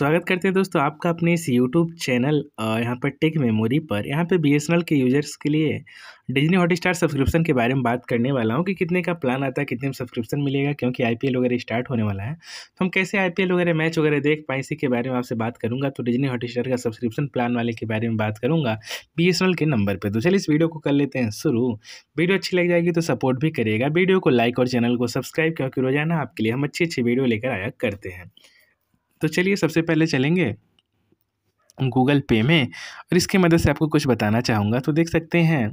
स्वागत करते हैं दोस्तों आपका अपने इस यूट्यूब चैनल यहाँ पर टेक मेमोरी पर यहाँ पे बी के यूज़र्स के लिए डिजनी हॉटस्टार सब्सक्रिप्शन के बारे में बात करने वाला हूँ कि कितने का प्लान आता है कितने में सब्सक्रिप्शन मिलेगा क्योंकि आई वगैरह स्टार्ट होने वाला है तो हम कैसे आई वगैरह मैच वगैरह देख पाए इसी के बारे में आपसे बात करूँगा तो डिजनी हॉटस्टार का सब्सक्रिप्शन प्लान वाले के बारे में बात करूँगा बी के नंबर पर तो चलिए इस वीडियो को कर लेते हैं शुरू वीडियो अच्छी लग जाएगी तो सपोर्ट भी करिएगा वीडियो को लाइक और चैनल को सब्सक्राइब क्योंकि रोजाना आपके लिए हम अच्छी अच्छी वीडियो लेकर आया करते हैं तो चलिए सबसे पहले चलेंगे गूगल पे में और इसके मदद से आपको कुछ बताना चाहूँगा तो देख सकते हैं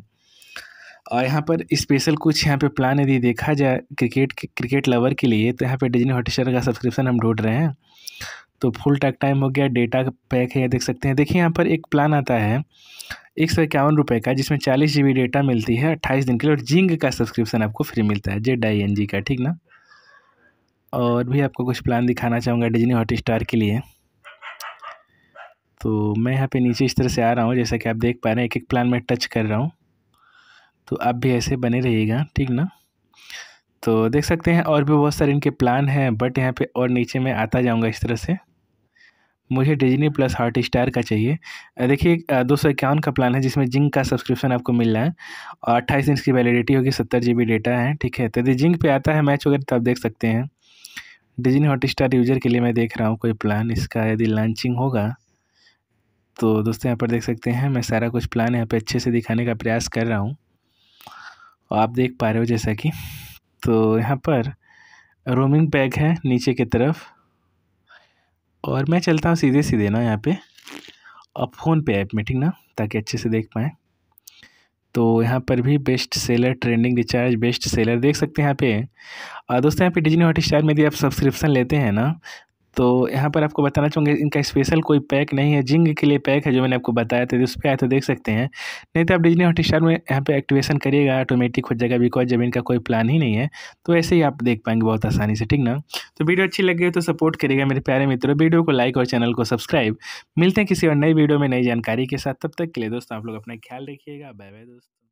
और यहाँ पर स्पेशल कुछ यहाँ पे प्लान यदि देखा जाए क्रिकेट क्रिकेट लवर के लिए तो यहाँ पे डिजनी हॉटस्टार का सब्सक्रिप्शन हम ढूंढ रहे हैं तो फुल टैक टाइम हो गया डेटा पैक है देख सकते हैं देखिए यहाँ पर एक प्लान आता है एक सौ इक्यावन रुपये का जिसमें चालीस जी डेटा मिलती है अट्ठाईस दिन के लिए और जिंग का सब्सक्रिप्शन आपको फ्री मिलता है जेड आई एन जी का ठीक ना और भी आपको कुछ प्लान दिखाना चाहूँगा डिजनी हॉट स्टार के लिए तो मैं यहाँ पे नीचे इस तरह से आ रहा हूँ जैसा कि आप देख पा रहे हैं एक एक प्लान में टच कर रहा हूँ तो आप भी ऐसे बने रहिएगा ठीक ना तो देख सकते हैं और भी बहुत सारे इनके प्लान हैं बट यहाँ पे और नीचे मैं आता जाऊँगा इस तरह से मुझे डिजनी प्लस हॉट स्टार का चाहिए देखिए दो सौ इक्यावन का प्लान है जिसमें जिंक का सब्सक्रिप्शन आपको मिल रहा है और अट्ठाईस दिन की वैलिडिटी होगी सत्तर जी बी डेटा है ठीक है तो यदि जिंक पे आता है मैच वगैरह तो आप देख सकते हैं डिजनी हॉटस्टार यूज़र के लिए मैं देख रहा हूँ कोई प्लान इसका यदि लॉन्चिंग होगा तो दोस्तों यहाँ पर देख सकते हैं मैं सारा कुछ प्लान यहाँ पे अच्छे से दिखाने का प्रयास कर रहा हूँ और आप देख पा रहे हो जैसा कि तो यहाँ पर रोमिंग पैक है नीचे की तरफ और मैं चलता हूँ सीधे सीधे ना यहाँ पे और फ़ोन पे ऐप में ठीक ना ताकि अच्छे से देख पाएँ तो यहाँ पर भी best seller trending recharge best seller देख सकते हैं यहाँ पे और दोस्तों यहाँ पे डिजनी हॉट स्टार में यदि आप सब्सक्रिप्शन लेते हैं ना तो यहाँ पर आपको बताना चाहूँगा इनका स्पेशल कोई पैक नहीं है जिंग के लिए पैक है जो मैंने आपको बताया था उस पर आए तो देख सकते हैं नहीं तो आप डिजनी स्टार में यहाँ पर एक्टिवेशन करिएगा ऑटोमेटिक हो जाएगा बिकॉज जब इनका कोई प्लान ही नहीं है तो ऐसे ही आप देख पाएंगे बहुत आसानी से ठीक ना तो वीडियो अच्छी लगी हो तो सपोर्ट करिएगा मेरे प्यारे मित्रों वीडियो को लाइक और चैनल को सब्सक्राइब मिलते हैं किसी और नई वीडियो में नई जानकारी के साथ तब तक के लिए दोस्तों आप लोग अपना ख्याल रखिएगा बाय बाय दोस्तों